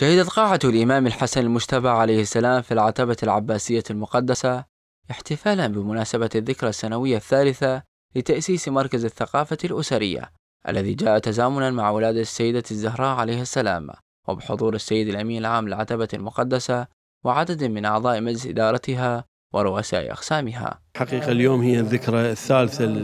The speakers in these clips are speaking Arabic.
شهدت قاعة الإمام الحسن المجتبى عليه السلام في العتبة العباسية المقدسة احتفالا بمناسبة الذكرى السنوية الثالثة لتأسيس مركز الثقافة الأسرية الذي جاء تزامنا مع ولادة السيدة الزهراء عليه السلام وبحضور السيد الأمين العام للعتبة المقدسة وعدد من أعضاء مجلس إدارتها ورؤساء أقسامها حقيقة اليوم هي الذكرى الثالثة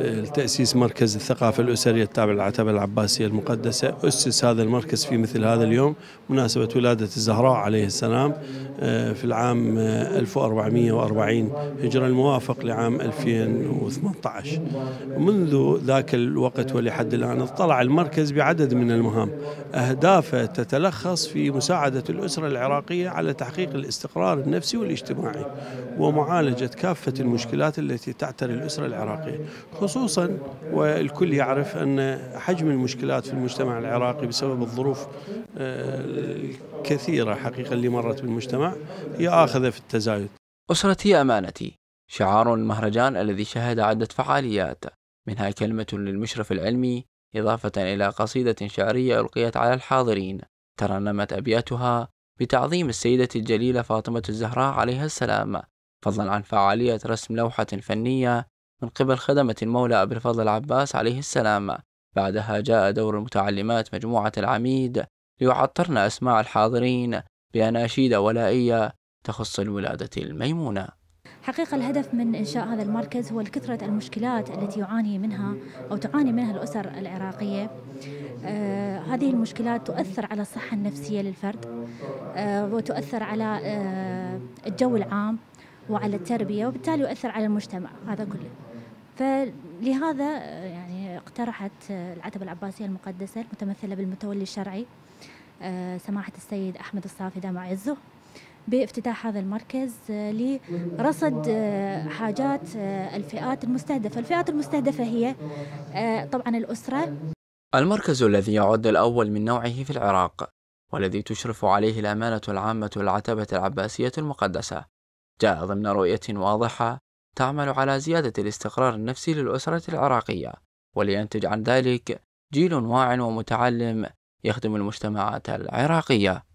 لتأسيس مركز الثقافة الأسرية التابع للعتبة العباسية المقدسة أسس هذا المركز في مثل هذا اليوم مناسبة ولادة الزهراء عليه السلام آه، في العام 1440 آه، هجرة الموافق لعام 2018 منذ ذاك الوقت ولحد الآن اطلع المركز بعدد من المهام أهدافه تتلخص في مساعدة الأسرة العراقية على تحقيق الاستقرار النفسي والاجتماعي ومعالجة كافة المشكلات التي تعتري الأسرة العراقية خصوصا والكل يعرف أن حجم المشكلات في المجتمع العراقي بسبب الظروف آه، الكثيرة حقيقة اللي مرت بالمجتمع هي آخذة في التزايد أسرتي أمانتي شعار المهرجان الذي شهد عدة فعاليات منها كلمة للمشرف العلمي إضافة إلى قصيدة شعرية ألقيت على الحاضرين ترنمت أبياتها بتعظيم السيدة الجليلة فاطمة الزهراء عليها السلام فضلا عن فعالية رسم لوحة فنية من قبل خدمة المولى أبي الفضل العباس عليه السلام بعدها جاء دور المتعلمات مجموعة العميد ليعطرن أسماع الحاضرين بأناشيد ولائية تخص الولادة الميمونة حقيقة الهدف من إنشاء هذا المركز هو لكثرة المشكلات التي يعاني منها أو تعاني منها الأسر العراقية آه هذه المشكلات تؤثر على الصحة النفسية للفرد آه وتؤثر على آه الجو العام وعلى التربية وبالتالي يؤثر على المجتمع هذا كله فلهذا يعني اقترحت العتبة العباسية المقدسة المتمثلة بالمتولي الشرعي آه، سماحة السيد أحمد الصافي دام عزه بافتتاح هذا المركز آه، لرصد آه، حاجات الفئات المستهدفة الفئات المستهدفة هي طبعا الأسرة المركز الذي يعد الأول من نوعه في العراق والذي تشرف عليه الأمانة العامة العتبة العباسية المقدسة جاء ضمن رؤية واضحة تعمل على زيادة الاستقرار النفسي للأسرة العراقية ولينتج عن ذلك جيل واع ومتعلم يخدم المجتمعات العراقية